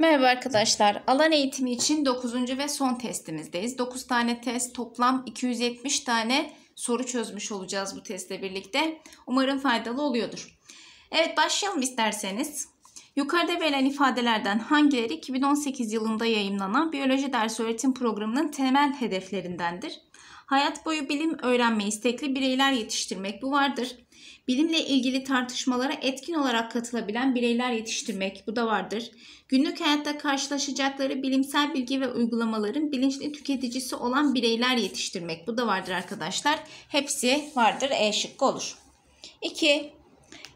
Merhaba arkadaşlar. Alan eğitimi için 9. ve son testimizdeyiz. 9 tane test, toplam 270 tane soru çözmüş olacağız bu testle birlikte. Umarım faydalı oluyordur. Evet başlayalım isterseniz. Yukarıda verilen ifadelerden hangileri 2018 yılında yayımlanan biyoloji dersi öğretim programının temel hedeflerindendir? Hayat boyu bilim öğrenme istekli bireyler yetiştirmek bu vardır bilimle ilgili tartışmalara etkin olarak katılabilen bireyler yetiştirmek, bu da vardır. Günlük hayatta karşılaşacakları bilimsel bilgi ve uygulamaların bilinçli tüketicisi olan bireyler yetiştirmek, bu da vardır arkadaşlar. Hepsi vardır, E şıkkı olur. 2.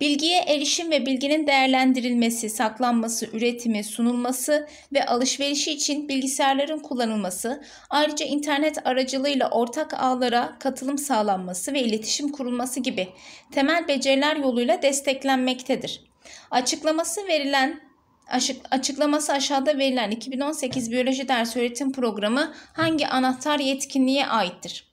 Bilgiye erişim ve bilginin değerlendirilmesi, saklanması, üretimi, sunulması ve alışverişi için bilgisayarların kullanılması, ayrıca internet aracılığıyla ortak ağlara katılım sağlanması ve iletişim kurulması gibi temel beceriler yoluyla desteklenmektedir. Açıklaması verilen açıklaması aşağıda verilen 2018 biyoloji ders öğretim programı hangi anahtar yetkinliğe aittir?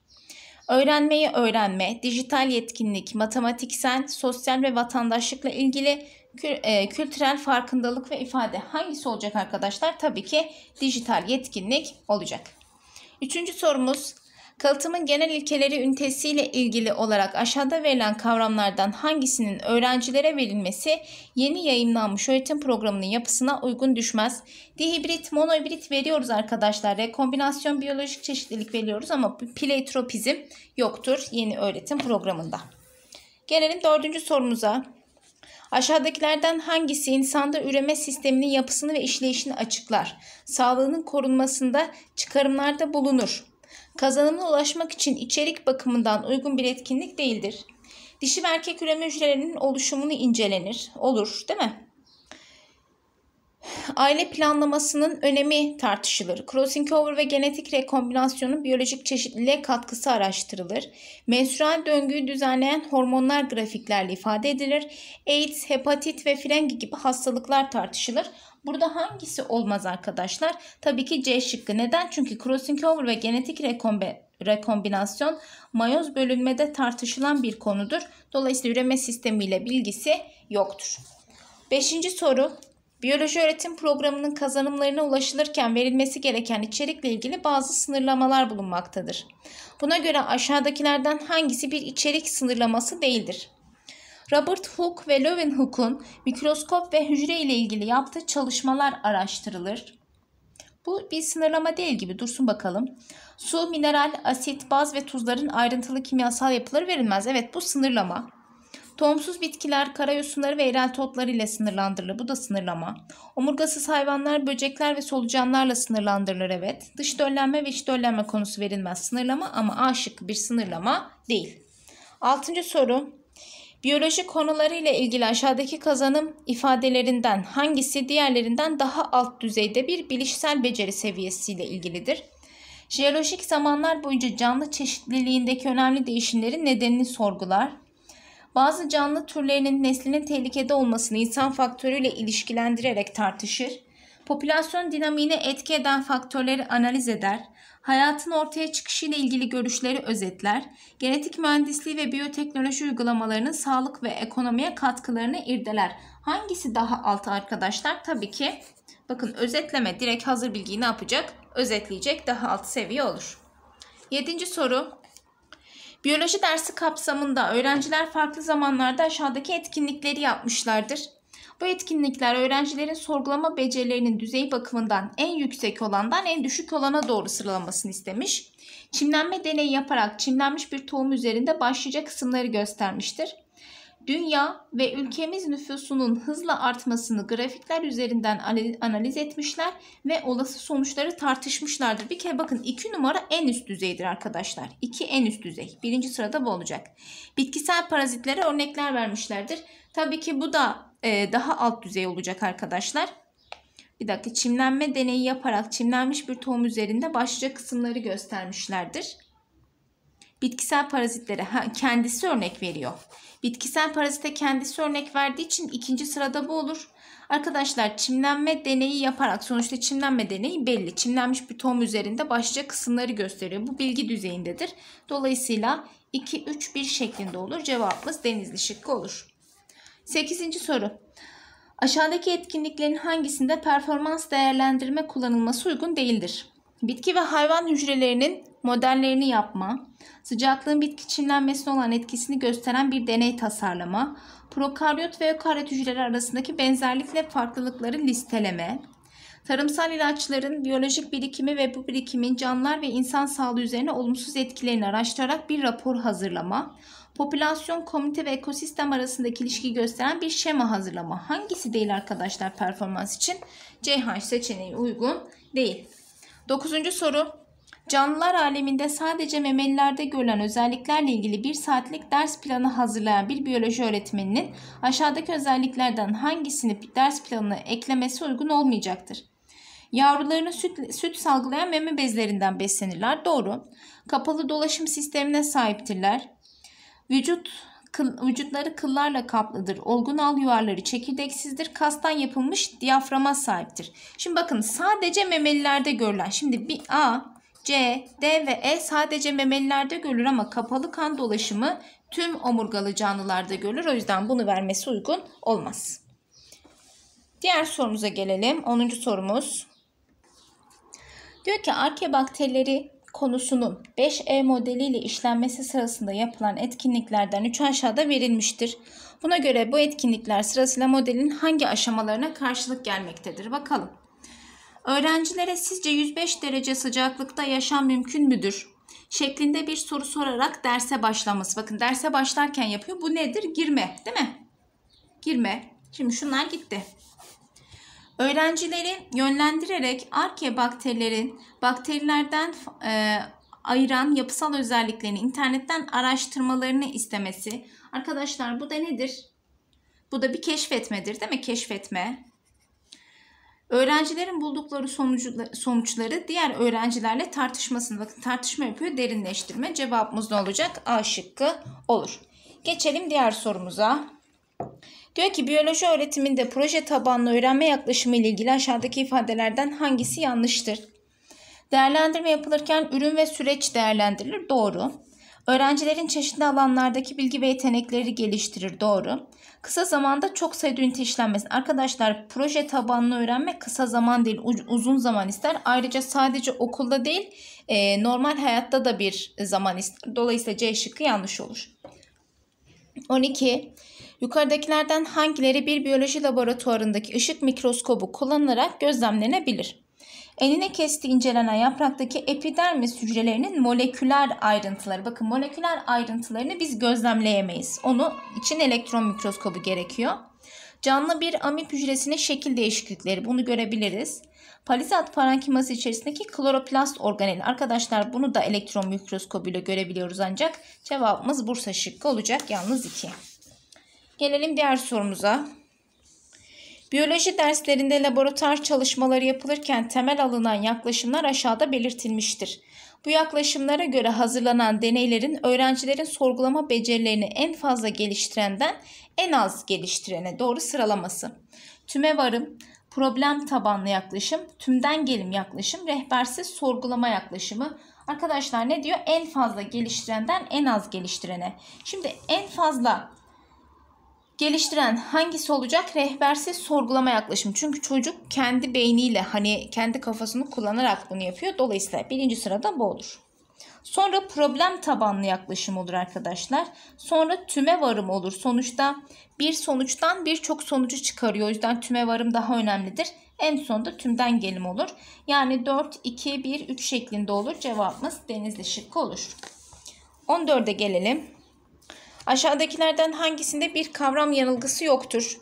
Öğrenmeyi öğrenme, dijital yetkinlik, matematiksel, sosyal ve vatandaşlıkla ilgili e, kültürel farkındalık ve ifade hangisi olacak arkadaşlar? Tabii ki dijital yetkinlik olacak. Üçüncü sorumuz Kalıtımın genel ilkeleri ünitesiyle ilgili olarak aşağıda verilen kavramlardan hangisinin öğrencilere verilmesi yeni yayınlanmış öğretim programının yapısına uygun düşmez. Dihibrit, monohibrit veriyoruz arkadaşlar. Rekombinasyon biyolojik çeşitlilik veriyoruz ama pleiotropizm yoktur yeni öğretim programında. Gelelim dördüncü sorumuza. Aşağıdakilerden hangisi insanda üreme sisteminin yapısını ve işleyişini açıklar? Sağlığının korunmasında çıkarımlarda bulunur kazanımına ulaşmak için içerik bakımından uygun bir etkinlik değildir. Dişi ve erkek üreme hücrelerinin oluşumunu incelenir. Olur değil mi? Aile planlamasının önemi tartışılır. Crossing over ve genetik rekombinasyonun biyolojik çeşitliliğe katkısı araştırılır. Menstrual döngüyü düzenleyen hormonlar grafiklerle ifade edilir. AIDS, hepatit ve frengi gibi hastalıklar tartışılır. Burada hangisi olmaz arkadaşlar? Tabii ki C şıkkı. Neden? Çünkü crossing over ve genetik rekombe rekombinasyon mayoz bölünmede tartışılan bir konudur. Dolayısıyla üreme sistemiyle bilgisi yoktur. Beşinci soru. Biyoloji öğretim programının kazanımlarına ulaşılırken verilmesi gereken içerikle ilgili bazı sınırlamalar bulunmaktadır. Buna göre aşağıdakilerden hangisi bir içerik sınırlaması değildir? Robert Hooke ve Leeuwenhoek'un mikroskop ve hücre ile ilgili yaptığı çalışmalar araştırılır. Bu bir sınırlama değil gibi dursun bakalım. Su, mineral, asit, baz ve tuzların ayrıntılı kimyasal yapıları verilmez. Evet bu sınırlama. Tohumsuz bitkiler, karayosunları ve erel totları ile sınırlandırılır. Bu da sınırlama. Omurgasız hayvanlar, böcekler ve solucanlarla sınırlandırılır evet. Dış döllenme ve iç döllenme konusu verilmez. Sınırlama ama aşık bir sınırlama değil. Altıncı soru. Biyoloji konularıyla ilgili aşağıdaki kazanım ifadelerinden hangisi diğerlerinden daha alt düzeyde bir bilişsel beceri seviyesiyle ilgilidir? Jeolojik zamanlar boyunca canlı çeşitliliğindeki önemli değişimlerin nedenini sorgular. Bazı canlı türlerinin neslinin tehlikede olmasını insan faktörüyle ilişkilendirerek tartışır. Popülasyon dinamiğine etki eden faktörleri analiz eder hayatın ortaya çıkışı ile ilgili görüşleri özetler, genetik mühendisliği ve biyoteknoloji uygulamalarının sağlık ve ekonomiye katkılarını irdeler. Hangisi daha altı arkadaşlar? Tabii ki bakın özetleme direkt hazır bilgiyi ne yapacak? Özetleyecek daha alt seviye olur. Yedinci soru Biyoloji dersi kapsamında öğrenciler farklı zamanlarda aşağıdaki etkinlikleri yapmışlardır. Bu etkinlikler öğrencilerin sorgulama becerilerinin düzey bakımından en yüksek olandan en düşük olana doğru sıralamasını istemiş. Çimlenme deneyi yaparak çimlenmiş bir tohum üzerinde başlıca kısımları göstermiştir. Dünya ve ülkemiz nüfusunun hızla artmasını grafikler üzerinden analiz etmişler ve olası sonuçları tartışmışlardır. Bir kere bakın 2 numara en üst düzeydir arkadaşlar. 2 en üst düzey. Birinci sırada bu olacak. Bitkisel parazitlere örnekler vermişlerdir. Tabii ki bu da e, daha alt düzey olacak arkadaşlar. Bir dakika çimlenme deneyi yaparak çimlenmiş bir tohum üzerinde başlıca kısımları göstermişlerdir. Bitkisel parazitlere ha, kendisi örnek veriyor. Bitkisel parazite kendisi örnek verdiği için ikinci sırada bu olur. Arkadaşlar çimlenme deneyi yaparak sonuçta çimlenme deneyi belli. Çimlenmiş bir tohum üzerinde başlıca kısımları gösteriyor. Bu bilgi düzeyindedir. Dolayısıyla 2-3-1 şeklinde olur. Cevabımız denizli şıkkı olur. 8. soru. Aşağıdaki etkinliklerin hangisinde performans değerlendirme kullanılması uygun değildir? Bitki ve hayvan hücrelerinin modellerini yapma, sıcaklığın bitki çimlenmesine olan etkisini gösteren bir deney tasarlama, prokaryot ve ökaryot hücreleri arasındaki benzerlik ve farklılıkları listeleme, Tarımsal ilaçların biyolojik birikimi ve bu birikimin canlılar ve insan sağlığı üzerine olumsuz etkilerini araştırarak bir rapor hazırlama, popülasyon, komite ve ekosistem arasındaki ilişki gösteren bir şema hazırlama. Hangisi değil arkadaşlar performans için? CH seçeneği uygun değil. Dokuzuncu soru. Canlılar aleminde sadece memelilerde görülen özelliklerle ilgili bir saatlik ders planı hazırlayan bir biyoloji öğretmeninin aşağıdaki özelliklerden hangisini ders planına eklemesi uygun olmayacaktır? Yavrularını süt, süt salgılayan meme bezlerinden beslenirler. Doğru. Kapalı dolaşım sistemine sahiptirler. Vücut kıl, vücutları kıllarla kaplıdır. Olgun al yuvarları çekirdeksizdir. Kastan yapılmış diyaframa sahiptir. Şimdi bakın sadece memelilerde görülen. Şimdi bir A, C, D ve E sadece memelilerde görülür ama kapalı kan dolaşımı tüm omurgalı canlılarda görülür. O yüzden bunu vermesi uygun olmaz. Diğer sorumuza gelelim. 10. sorumuz. Diyor ki arkebakterileri konusunun 5E modeliyle işlenmesi sırasında yapılan etkinliklerden 3 aşağıda verilmiştir. Buna göre bu etkinlikler sırasıyla modelin hangi aşamalarına karşılık gelmektedir? Bakalım. Öğrencilere sizce 105 derece sıcaklıkta yaşam mümkün müdür? şeklinde bir soru sorarak derse başlaması. Bakın derse başlarken yapıyor. Bu nedir? Girme, değil mi? Girme. Şimdi şunlar gitti. Öğrencileri yönlendirerek arke bakterilerin bakterilerden e, ayıran yapısal özelliklerini internetten araştırmalarını istemesi. Arkadaşlar bu da nedir? Bu da bir keşfetmedir değil mi? Keşfetme. Öğrencilerin buldukları sonuçları diğer öğrencilerle tartışmasını bakın tartışma yapıyor derinleştirme. Cevabımız ne olacak? A şıkkı olur. Geçelim diğer sorumuza. Diyor ki biyoloji öğretiminde proje tabanlı öğrenme yaklaşımı ile ilgili aşağıdaki ifadelerden hangisi yanlıştır? Değerlendirme yapılırken ürün ve süreç değerlendirilir. Doğru. Öğrencilerin çeşitli alanlardaki bilgi ve yetenekleri geliştirir. Doğru. Kısa zamanda çok sayıda ünite işlenmesin. Arkadaşlar proje tabanlı öğrenme kısa zaman değil uzun zaman ister. Ayrıca sadece okulda değil e, normal hayatta da bir zaman ister. Dolayısıyla C şıkkı yanlış olur. 12. Yukarıdakilerden hangileri bir biyoloji laboratuvarındaki ışık mikroskobu kullanılarak gözlemlenebilir? Eline kesti incelenen yapraktaki epidermis hücrelerinin moleküler ayrıntıları. Bakın moleküler ayrıntılarını biz gözlemleyemeyiz. Onu için elektron mikroskobu gerekiyor. Canlı bir amip hücresinin şekil değişiklikleri bunu görebiliriz. Palizat parenkiması içerisindeki kloroplast organeli. Arkadaşlar bunu da elektron mikroskobuyla görebiliyoruz ancak cevabımız Bursa şıkkı olacak yalnız iki. Gelelim diğer sorumuza. Biyoloji derslerinde laboratuvar çalışmaları yapılırken temel alınan yaklaşımlar aşağıda belirtilmiştir. Bu yaklaşımlara göre hazırlanan deneylerin öğrencilerin sorgulama becerilerini en fazla geliştirenden en az geliştirene doğru sıralaması. Tüme varım, problem tabanlı yaklaşım, tümden gelim yaklaşım, rehbersiz sorgulama yaklaşımı. Arkadaşlar ne diyor? En fazla geliştirenden en az geliştirene. Şimdi en fazla geliştiren hangisi olacak? Rehbersiz sorgulama yaklaşımı. Çünkü çocuk kendi beyniyle hani kendi kafasını kullanarak bunu yapıyor. Dolayısıyla birinci sırada bu olur. Sonra problem tabanlı yaklaşım olur arkadaşlar. Sonra tüme varım olur. Sonuçta bir sonuçtan birçok sonucu çıkarıyor. O yüzden tüme varım daha önemlidir. En sonunda tümden gelim olur. Yani 4, 2, 1, 3 şeklinde olur. Cevabımız denizli şıkkı olur. 14'e gelelim. Aşağıdakilerden hangisinde bir kavram yanılgısı yoktur?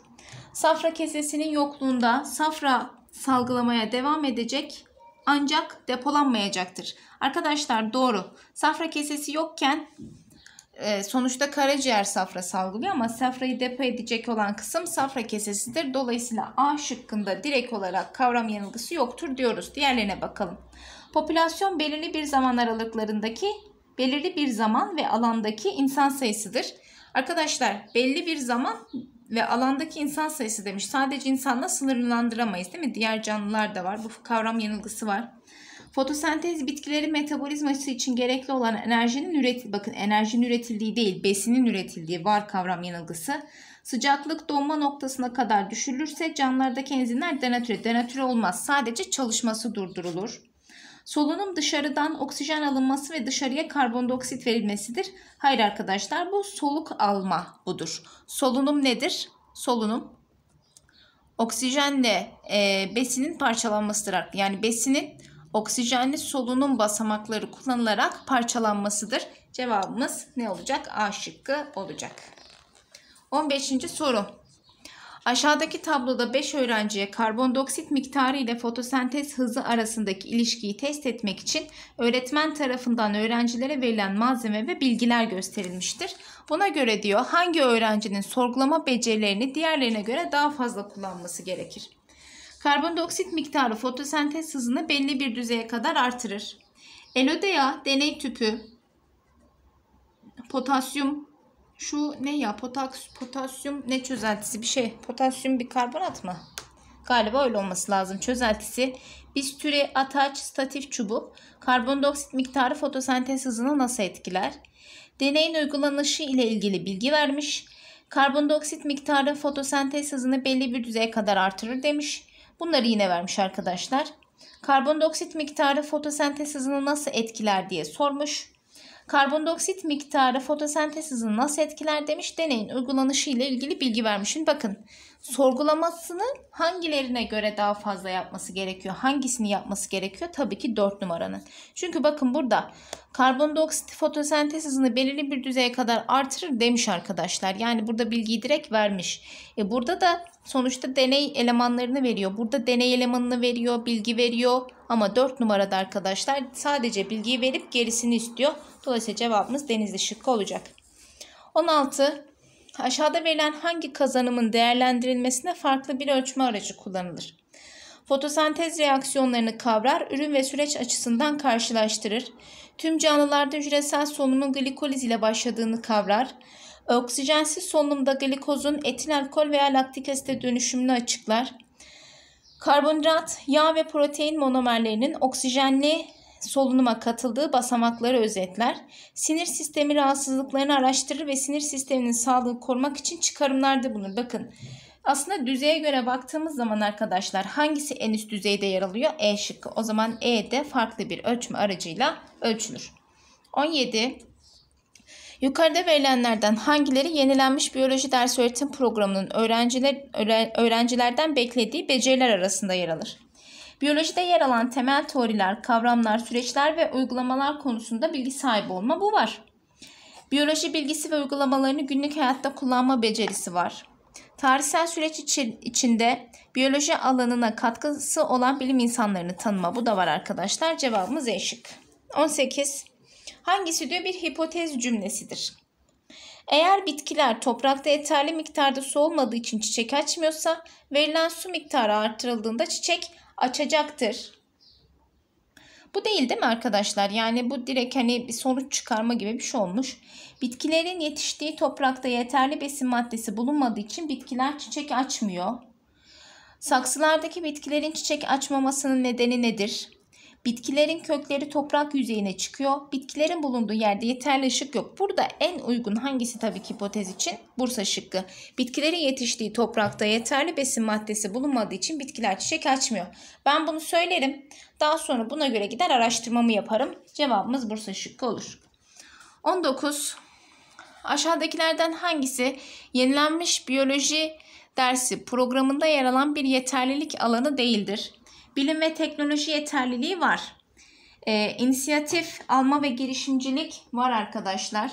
Safra kesesinin yokluğunda safra salgılamaya devam edecek ancak depolanmayacaktır. Arkadaşlar doğru. Safra kesesi yokken e, sonuçta karaciğer safra salgılıyor ama safrayı depo edecek olan kısım safra kesesidir. Dolayısıyla A şıkkında direkt olarak kavram yanılgısı yoktur diyoruz. Diğerlerine bakalım. Popülasyon belirli bir zaman aralıklarındaki belirli bir zaman ve alandaki insan sayısıdır. Arkadaşlar belli bir zaman ve alandaki insan sayısı demiş. Sadece insanla sınırlandıramayız değil mi? Diğer canlılar da var. Bu kavram yanılgısı var. Fotosentez bitkilerin metabolizması için gerekli olan enerjinin üretildiği, bakın enerjinin üretildiği değil, besinin üretildiği var kavram yanılgısı. Sıcaklık donma noktasına kadar düşülürse canlılardaki enzimler denatüre. Denatüre olmaz. Sadece çalışması durdurulur. Solunum dışarıdan oksijen alınması ve dışarıya karbondioksit verilmesidir. Hayır arkadaşlar bu soluk alma budur. Solunum nedir? Solunum oksijenle e, besinin parçalanmasıdır. Yani besinin oksijenli solunum basamakları kullanılarak parçalanmasıdır. Cevabımız ne olacak? A şıkkı olacak. 15. soru. Aşağıdaki tabloda 5 öğrenciye karbondioksit miktarı ile fotosentez hızı arasındaki ilişkiyi test etmek için öğretmen tarafından öğrencilere verilen malzeme ve bilgiler gösterilmiştir. Buna göre diyor hangi öğrencinin sorgulama becerilerini diğerlerine göre daha fazla kullanması gerekir. Karbondioksit miktarı fotosentez hızını belli bir düzeye kadar artırır. Elodea deney tüpü, potasyum şu ne ya? Potaks, potasyum ne çözeltisi? Bir şey. Potasyum bir karbonat mı? Galiba öyle olması lazım. Çözeltisi. Bistüri, ataç, statif çubuk Karbondioksit miktarı fotosentez hızına nasıl etkiler? Deneyin uygulanışı ile ilgili bilgi vermiş. Karbondioksit miktarı fotosentez hızını belli bir düzeye kadar artırır demiş. Bunları yine vermiş arkadaşlar. Karbondioksit miktarı fotosentez hızını nasıl etkiler diye sormuş. Karbondioksit miktarı fotosentez hızını nasıl etkiler demiş. Deneyin uygulanışı ile ilgili bilgi vermiş. bakın sorgulamasını hangilerine göre daha fazla yapması gerekiyor? Hangisini yapması gerekiyor? Tabii ki 4 numaranın. Çünkü bakın burada karbondioksit fotosentez hızını belirli bir düzeye kadar artırır demiş arkadaşlar. Yani burada bilgiyi direkt vermiş. E burada da sonuçta deney elemanlarını veriyor. Burada deney elemanını veriyor, bilgi veriyor. Ama 4 numarada arkadaşlar sadece bilgiyi verip gerisini istiyor. Dolayısıyla cevabımız denizli şıkkı olacak. 16. Aşağıda verilen hangi kazanımın değerlendirilmesine farklı bir ölçme aracı kullanılır? Fotosentez reaksiyonlarını kavrar, ürün ve süreç açısından karşılaştırır. Tüm canlılarda hücresel solunumun glikoliz ile başladığını kavrar. Oksijensiz solunumda glikozun etil alkol veya laktik asite dönüşümünü açıklar. Karbonhidrat, yağ ve protein monomerlerinin oksijenli solunuma katıldığı basamakları özetler. Sinir sistemi rahatsızlıklarını araştırır ve sinir sisteminin sağlığı korumak için çıkarımlarda bulunur. Bakın aslında düzeye göre baktığımız zaman arkadaşlar hangisi en üst düzeyde yer alıyor? E şıkkı. O zaman E de farklı bir ölçme aracıyla ölçülür. 17. Yukarıda verilenlerden hangileri yenilenmiş biyoloji ders öğretim programının öğrenciler öğrencilerden beklediği beceriler arasında yer alır? Biyolojide yer alan temel teoriler, kavramlar, süreçler ve uygulamalar konusunda bilgi sahibi olma bu var. Biyoloji bilgisi ve uygulamalarını günlük hayatta kullanma becerisi var. Tarihsel süreç için, içinde biyoloji alanına katkısı olan bilim insanlarını tanıma. Bu da var arkadaşlar. Cevabımız eşik. 18. Hangisi diyor bir hipotez cümlesidir? Eğer bitkiler toprakta yeterli miktarda su olmadığı için çiçek açmıyorsa verilen su miktarı artırıldığında çiçek açacaktır. Bu değil değil mi arkadaşlar? Yani bu direkt hani bir sonuç çıkarma gibi bir şey olmuş. Bitkilerin yetiştiği toprakta yeterli besin maddesi bulunmadığı için bitkiler çiçek açmıyor. Saksılardaki bitkilerin çiçek açmamasının nedeni nedir? Bitkilerin kökleri toprak yüzeyine çıkıyor. Bitkilerin bulunduğu yerde yeterli ışık yok. Burada en uygun hangisi tabii ki hipotez için? Bursa şıkkı. Bitkilerin yetiştiği toprakta yeterli besin maddesi bulunmadığı için bitkiler çiçek açmıyor. Ben bunu söylerim. Daha sonra buna göre gider araştırmamı yaparım. Cevabımız Bursa şıkkı olur. 19. Aşağıdakilerden hangisi yenilenmiş biyoloji dersi programında yer alan bir yeterlilik alanı değildir? bilim ve teknoloji yeterliliği var. E, inisiyatif alma ve girişimcilik var arkadaşlar.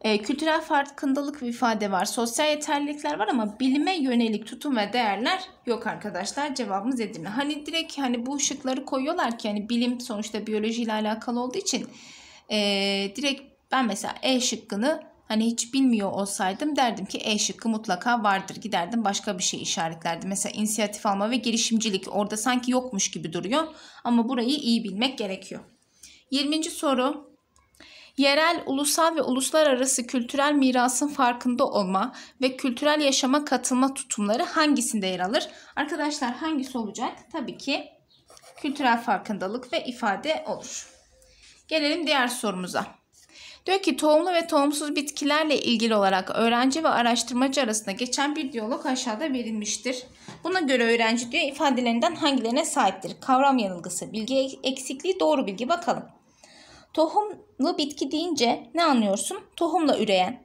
E, kültürel farkındalık bir ifade var. Sosyal yeterlilikler var ama bilime yönelik tutum ve değerler yok arkadaşlar. Cevabımız Edirne. Hani direkt hani bu ışıkları koyuyorlar ki hani bilim sonuçta biyolojiyle alakalı olduğu için e, direkt ben mesela E şıkkını Hani hiç bilmiyor olsaydım derdim ki E şıkkı mutlaka vardır giderdim başka bir şey işaretlerdim. Mesela inisiyatif alma ve girişimcilik orada sanki yokmuş gibi duruyor ama burayı iyi bilmek gerekiyor. 20. soru yerel, ulusal ve uluslararası kültürel mirasın farkında olma ve kültürel yaşama katılma tutumları hangisinde yer alır? Arkadaşlar hangisi olacak? Tabii ki kültürel farkındalık ve ifade olur. Gelelim diğer sorumuza. Diyor ki tohumlu ve tohumsuz bitkilerle ilgili olarak öğrenci ve araştırmacı arasında geçen bir diyalog aşağıda verilmiştir. Buna göre öğrenci diyor ifadelerinden hangilerine sahiptir? Kavram yanılgısı, bilgi eksikliği, doğru bilgi bakalım. Tohumlu bitki deyince ne anlıyorsun? Tohumla üreyen,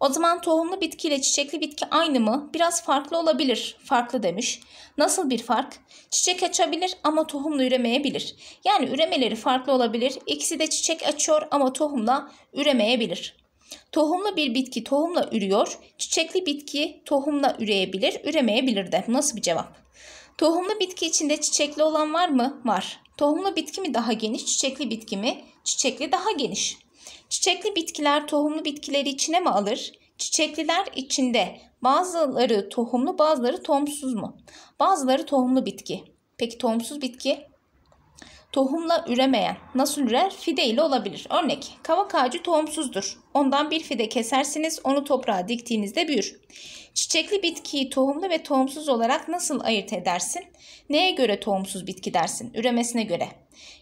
o zaman tohumlu bitki ile çiçekli bitki aynı mı? Biraz farklı olabilir. Farklı demiş. Nasıl bir fark? Çiçek açabilir ama tohumla üremeyebilir. Yani üremeleri farklı olabilir. İkisi de çiçek açıyor ama tohumla üremeyebilir. Tohumlu bir bitki tohumla ürüyor. Çiçekli bitki tohumla üreyebilir, üremeyebilir de. Nasıl bir cevap? Tohumlu bitki içinde çiçekli olan var mı? Var. Tohumlu bitki mi daha geniş, çiçekli bitki mi? Çiçekli daha geniş. Çiçekli bitkiler tohumlu bitkileri içine mi alır? Çiçekliler içinde bazıları tohumlu bazıları tohumsuz mu? Bazıları tohumlu bitki. Peki tohumsuz bitki Tohumla üremeyen nasıl ürer? Fide ile olabilir. Örnek kavak ağacı tohumsuzdur. Ondan bir fide kesersiniz onu toprağa diktiğinizde büyür. Çiçekli bitkiyi tohumlu ve tohumsuz olarak nasıl ayırt edersin? Neye göre tohumsuz bitki dersin? Üremesine göre.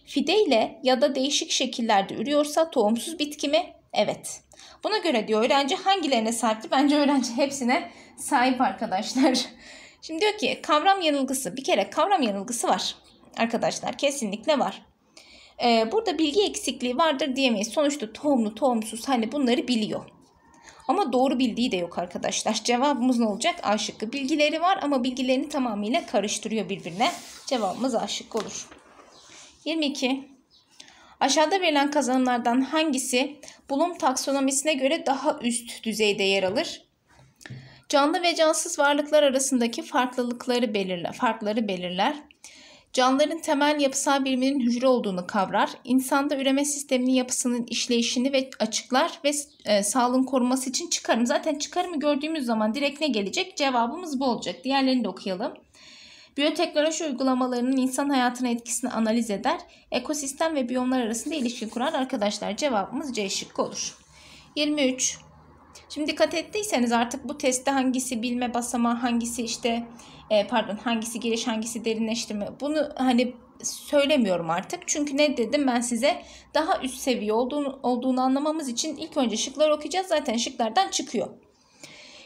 Fide ile ya da değişik şekillerde ürüyorsa tohumsuz bitki mi? Evet. Buna göre diyor öğrenci hangilerine sahipti? Bence öğrenci hepsine sahip arkadaşlar. Şimdi diyor ki kavram yanılgısı. Bir kere kavram yanılgısı var arkadaşlar kesinlikle var. Ee, burada bilgi eksikliği vardır diyemeyiz. Sonuçta tohumlu tohumsuz hani bunları biliyor. Ama doğru bildiği de yok arkadaşlar. Cevabımız ne olacak? A şıkkı. Bilgileri var ama bilgilerini tamamıyla karıştırıyor birbirine. Cevabımız A şıkkı olur. 22. Aşağıda verilen kazanımlardan hangisi Bloom taksonomisine göre daha üst düzeyde yer alır? Canlı ve cansız varlıklar arasındaki farklılıkları belirler, farkları belirler. Canlıların temel yapısal biriminin hücre olduğunu kavrar, insanda üreme sisteminin yapısının işleyişini ve açıklar ve e, sağlığın korunması için çıkarım. Zaten çıkarımı gördüğümüz zaman direkt ne gelecek? Cevabımız bu olacak. Diğerlerini de okuyalım. Biyoteknoloji uygulamalarının insan hayatına etkisini analiz eder, ekosistem ve biyomlar arasında ilişki kurar arkadaşlar. Cevabımız C şıkkı olur. 23. Şimdi dikkat ettiyseniz artık bu testte hangisi bilme basamağı, hangisi işte e, pardon hangisi giriş hangisi derinleştirme bunu hani söylemiyorum artık. Çünkü ne dedim ben size daha üst seviye olduğunu, olduğunu anlamamız için ilk önce şıklar okuyacağız. Zaten şıklardan çıkıyor.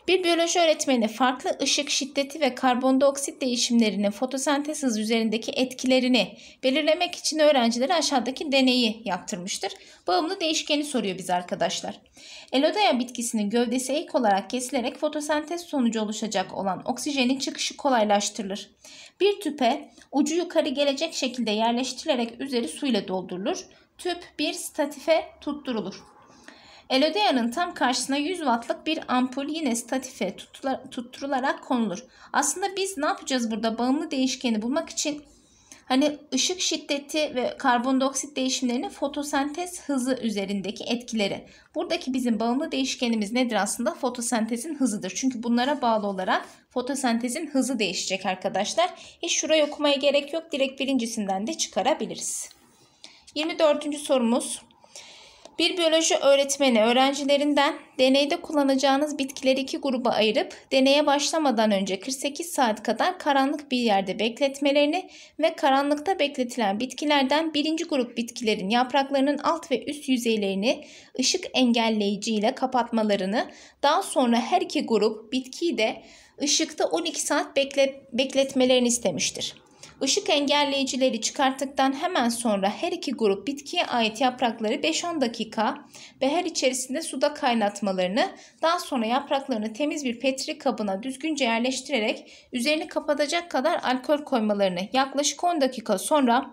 Bir biyoloji öğretmeni farklı ışık şiddeti ve karbondioksit değişimlerinin fotosentez hızı üzerindeki etkilerini belirlemek için öğrencilere aşağıdaki deneyi yaptırmıştır. Bağımlı değişkeni soruyor biz arkadaşlar. Elodea bitkisinin gövdesi ek olarak kesilerek fotosentez sonucu oluşacak olan oksijenin çıkışı kolaylaştırılır. Bir tüpe ucu yukarı gelecek şekilde yerleştirilerek üzeri suyla doldurulur. Tüp bir statife tutturulur. Elodeya'nın tam karşısına 100 wattlık bir ampul yine statife tutturularak konulur. Aslında biz ne yapacağız burada? Bağımlı değişkeni bulmak için hani ışık şiddeti ve karbondioksit değişimlerinin fotosentez hızı üzerindeki etkileri. Buradaki bizim bağımlı değişkenimiz nedir aslında? Fotosentezin hızıdır. Çünkü bunlara bağlı olarak fotosentezin hızı değişecek arkadaşlar. Hiç e, şurayı okumaya gerek yok. Direkt birincisinden de çıkarabiliriz. 24. sorumuz bir biyoloji öğretmeni öğrencilerinden deneyde kullanacağınız bitkileri iki gruba ayırıp deneye başlamadan önce 48 saat kadar karanlık bir yerde bekletmelerini ve karanlıkta bekletilen bitkilerden birinci grup bitkilerin yapraklarının alt ve üst yüzeylerini ışık engelleyici ile kapatmalarını daha sonra her iki grup bitkiyi de ışıkta 12 saat bekle, bekletmelerini istemiştir. Işık engelleyicileri çıkarttıktan hemen sonra her iki grup bitkiye ait yaprakları 5-10 dakika ve her içerisinde suda kaynatmalarını, daha sonra yapraklarını temiz bir petri kabına düzgünce yerleştirerek üzerini kapatacak kadar alkol koymalarını yaklaşık 10 dakika sonra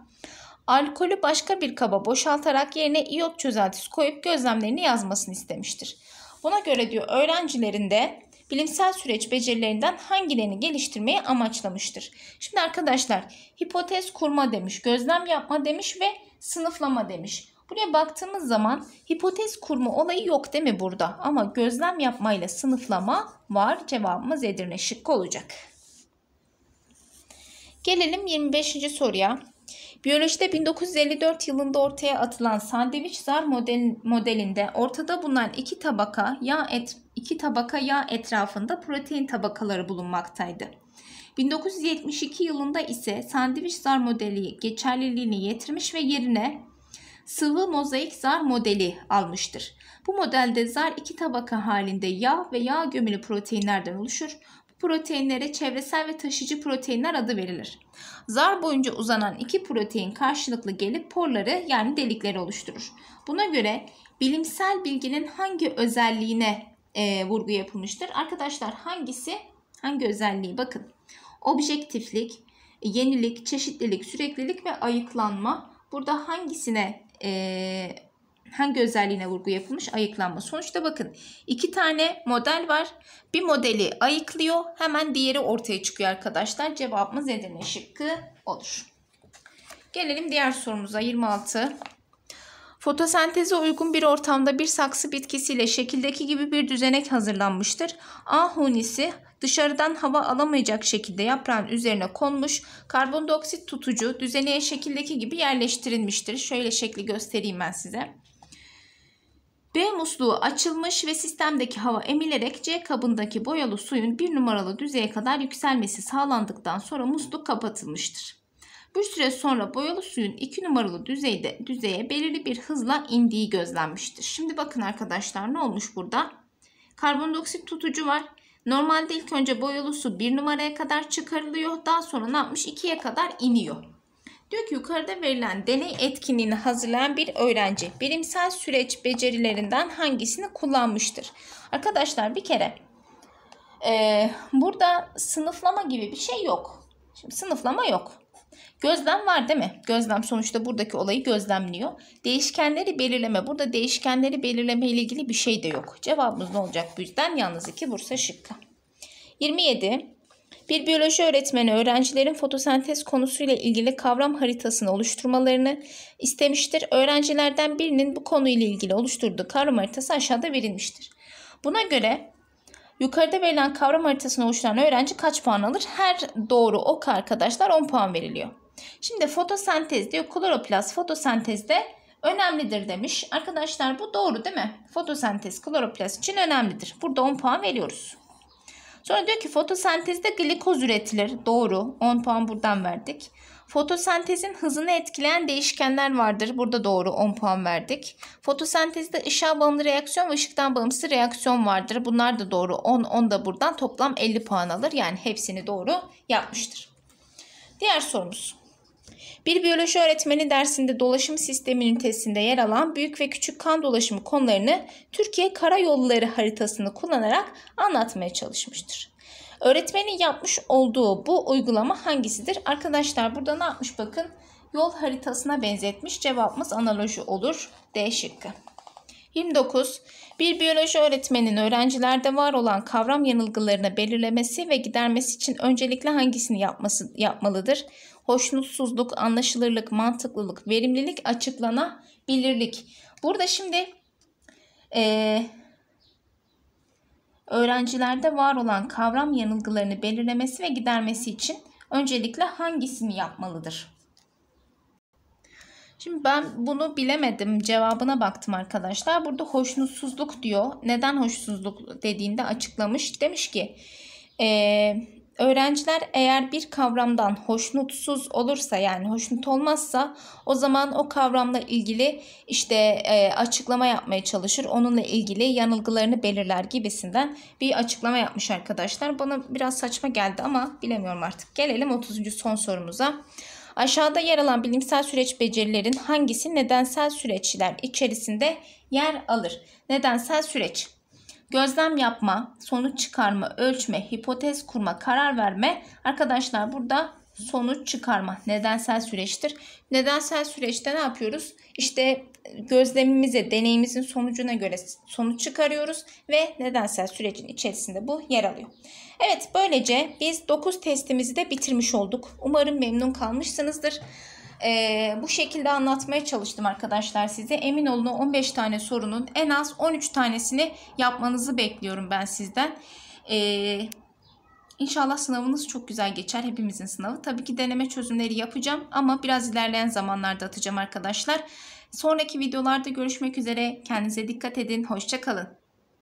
alkolü başka bir kaba boşaltarak yerine iot çözeltisi koyup gözlemlerini yazmasını istemiştir. Buna göre diyor öğrencilerinde bilimsel süreç becerilerinden hangilerini geliştirmeyi amaçlamıştır? Şimdi arkadaşlar hipotez kurma demiş, gözlem yapma demiş ve sınıflama demiş. Buraya baktığımız zaman hipotez kurma olayı yok değil mi burada? Ama gözlem yapmayla sınıflama var. Cevabımız Edirne şıkkı olacak. Gelelim 25. soruya. Biyolojide 1954 yılında ortaya atılan sandviç zar model, modelinde ortada bulunan iki tabaka yağ et, iki tabaka yağ etrafında protein tabakaları bulunmaktaydı. 1972 yılında ise sandviç zar modeli geçerliliğini yitirmiş ve yerine sıvı mozaik zar modeli almıştır. Bu modelde zar iki tabaka halinde yağ ve yağ gömülü proteinlerden oluşur proteinlere çevresel ve taşıcı proteinler adı verilir. Zar boyunca uzanan iki protein karşılıklı gelip porları yani delikleri oluşturur. Buna göre bilimsel bilginin hangi özelliğine e, vurgu yapılmıştır? Arkadaşlar hangisi hangi özelliği bakın. Objektiflik, yenilik, çeşitlilik, süreklilik ve ayıklanma burada hangisine e, hangi özelliğine vurgu yapılmış? Ayıklanma. Sonuçta bakın iki tane model var. Bir modeli ayıklıyor hemen diğeri ortaya çıkıyor arkadaşlar. Cevabımız Edirne şıkkı olur. Gelelim diğer sorumuza 26. Fotosenteze uygun bir ortamda bir saksı bitkisiyle şekildeki gibi bir düzenek hazırlanmıştır. A hunisi dışarıdan hava alamayacak şekilde yaprağın üzerine konmuş, karbondioksit tutucu düzeneye şekildeki gibi yerleştirilmiştir. Şöyle şekli göstereyim ben size. B musluğu açılmış ve sistemdeki hava emilerek C kabındaki boyalı suyun bir numaralı düzeye kadar yükselmesi sağlandıktan sonra musluk kapatılmıştır. Bir süre sonra boyalı suyun 2 numaralı düzeyde düzeye belirli bir hızla indiği gözlenmiştir. Şimdi bakın arkadaşlar ne olmuş burada? Karbondioksit tutucu var. Normalde ilk önce boyalı su 1 numaraya kadar çıkarılıyor. Daha sonra ne yapmış? 2'ye kadar iniyor. Diyor ki yukarıda verilen deney etkinliğini hazırlayan bir öğrenci bilimsel süreç becerilerinden hangisini kullanmıştır? Arkadaşlar bir kere e, burada sınıflama gibi bir şey yok. Şimdi sınıflama yok. Gözlem var değil mi? Gözlem sonuçta buradaki olayı gözlemliyor. Değişkenleri belirleme. Burada değişkenleri belirleme ile ilgili bir şey de yok. Cevabımız ne olacak? Bu yüzden yalnız 2 Bursa şıkkı. 27. Bir biyoloji öğretmeni öğrencilerin fotosentez konusuyla ilgili kavram haritasını oluşturmalarını istemiştir. Öğrencilerden birinin bu konuyla ilgili oluşturduğu kavram haritası aşağıda verilmiştir. Buna göre yukarıda verilen kavram haritasını oluşturan öğrenci kaç puan alır? Her doğru ok arkadaşlar 10 puan veriliyor. Şimdi fotosentez diyor. Kloroplast fotosentezde önemlidir demiş. Arkadaşlar bu doğru değil mi? Fotosentez kloroplast için önemlidir. Burada 10 puan veriyoruz. Sonra diyor ki fotosentezde glikoz üretilir. Doğru. 10 puan buradan verdik. Fotosentezin hızını etkileyen değişkenler vardır. Burada doğru 10 puan verdik. Fotosentezde ışığa bağımlı reaksiyon ve ışıktan bağımsız reaksiyon vardır. Bunlar da doğru 10, 10 da buradan toplam 50 puan alır. Yani hepsini doğru yapmıştır. Diğer sorumuz. Bir biyoloji öğretmeni dersinde dolaşım sistemi ünitesinde yer alan büyük ve küçük kan dolaşımı konularını Türkiye Karayolları haritasını kullanarak anlatmaya çalışmıştır. Öğretmenin yapmış olduğu bu uygulama hangisidir? Arkadaşlar burada ne yapmış bakın. Yol haritasına benzetmiş. Cevabımız analoji olur. D şıkkı. 29. Bir biyoloji öğretmenin öğrencilerde var olan kavram yanılgılarını belirlemesi ve gidermesi için öncelikle hangisini yapması yapmalıdır? hoşnutsuzluk, anlaşılırlık, mantıklılık, verimlilik, açıklanabilirlik. Burada şimdi e, öğrencilerde var olan kavram yanılgılarını belirlemesi ve gidermesi için öncelikle hangisini yapmalıdır? Şimdi ben bunu bilemedim. Cevabına baktım arkadaşlar. Burada hoşnutsuzluk diyor. Neden hoşnutsuzluk dediğinde açıklamış. Demiş ki ee, Öğrenciler eğer bir kavramdan hoşnutsuz olursa yani hoşnut olmazsa o zaman o kavramla ilgili işte e, açıklama yapmaya çalışır. Onunla ilgili yanılgılarını belirler gibisinden bir açıklama yapmış arkadaşlar. Bana biraz saçma geldi ama bilemiyorum artık. Gelelim 30. son sorumuza. Aşağıda yer alan bilimsel süreç becerilerin hangisi nedensel süreçler içerisinde yer alır? Nedensel süreç Gözlem yapma, sonuç çıkarma, ölçme, hipotez kurma, karar verme. Arkadaşlar burada sonuç çıkarma nedensel süreçtir. Nedensel süreçte ne yapıyoruz? İşte gözlemimize, deneyimizin sonucuna göre sonuç çıkarıyoruz ve nedensel sürecin içerisinde bu yer alıyor. Evet böylece biz 9 testimizi de bitirmiş olduk. Umarım memnun kalmışsınızdır. E, bu şekilde anlatmaya çalıştım arkadaşlar size. Emin olun 15 tane sorunun en az 13 tanesini yapmanızı bekliyorum ben sizden. E, inşallah sınavınız çok güzel geçer. Hepimizin sınavı. Tabii ki deneme çözümleri yapacağım ama biraz ilerleyen zamanlarda atacağım arkadaşlar. Sonraki videolarda görüşmek üzere. Kendinize dikkat edin. Hoşçakalın.